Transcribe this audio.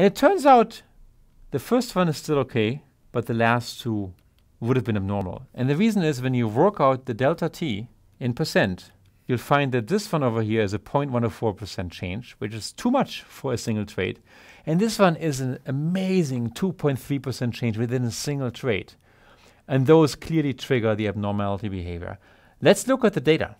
And it turns out the first one is still okay, but the last two would have been abnormal. And the reason is when you work out the delta t in percent, you'll find that this one over here is a 0.104% change, which is too much for a single trade. And this one is an amazing 2.3% change within a single trade. And those clearly trigger the abnormality behavior. Let's look at the data.